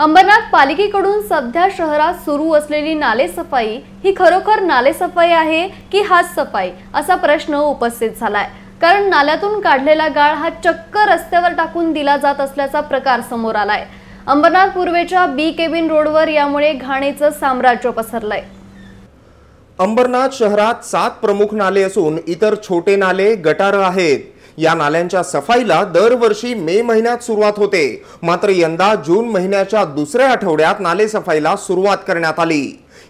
अंबरनाथ पालिकेकडून सध्या शहरात सुरू असलेली सफाई ही खरोखर सफाई आहे की हात सफाई असा प्रश्न उपस्थित झालाय कारण नाल्यातून काढलेला गाळ हा चक्क रस्त्यावर टाकून दिला जात असल्याचा प्रकार समोर आलाय अंबरनाथ पूर्वेच्या बी केबिन रोडवर यामुळे घाणेचं साम्राज्य पसरलंय अंबरनाथ शहरात सात प्रमुख नाले असून इतर छोटे नाले गटार आहेत या नाल्यांच्या सफाईला दरवर्षी मे महिन्यात सुरुवात होते मात्र यंदा जून महिन्याच्या दुसऱ्या आठवड्यात नाले सफाईला सुरुवात करण्यात आली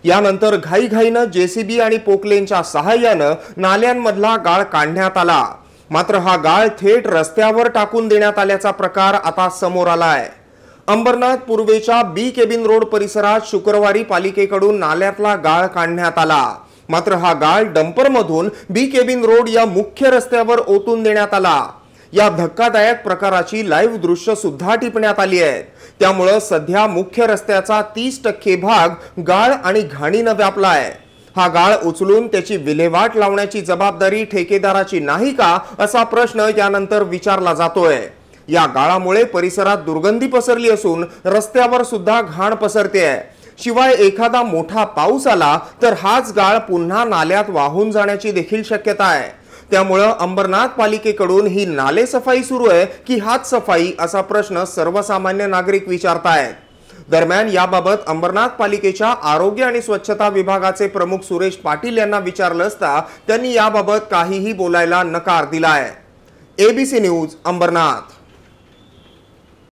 यानंतर घाईघाईनं जेसीबी आणि पोकलेनच्या सहाय्यानं नाल्यांमधला गाळ काढण्यात आला मात्र हा गाळ थेट रस्त्यावर टाकून देण्यात आल्याचा प्रकार आता समोर आलाय अंबरनाथ पूर्वेच्या बी केबिन रोड परिसरात शुक्रवारी पालिकेकडून नाल्यातला गाळ काढण्यात आला मात्र हा गाळ डंपरमधून बी केबिन रोड या मुख्य रस्त्यावर ओतून देण्यात आला या धक्कादायक प्रकाराची लाईव्ह दृश्य सुद्धा टिपण्यात आली आहेत त्यामुळं सध्या मुख्य रस्त्याचा तीस टक्के भाग गाळ आणि घाणीनं व्यापला आहे हा गाळ उचलून त्याची विल्हेवाट लावण्याची जबाबदारी ठेकेदाराची नाही का असा प्रश्न यानंतर विचारला जातोय या गाळामुळे परिसरात दुर्गंधी पसरली असून रस्त्यावर सुद्धा घाण पसरते आहे शिवाय एखादा मोठा पाऊस आला तर हाच गाळ पुन्हा नाल्यात वाहून जाण्याची देखील शक्यता आहे त्यामुळं अंबरनाथ पालिकेकडून ही नाले सफाई सुरू आहे की हात सफाई असा प्रश्न सर्वसामान्य नागरिक विचारतायत दरम्यान याबाबत अंबरनाथ पालिकेच्या आरोग्य आणि स्वच्छता विभागाचे प्रमुख सुरेश पाटील यांना विचारलं असता त्यांनी याबाबत काहीही बोलायला नकार दिलाय एबीसी न्यूज अंबरनाथ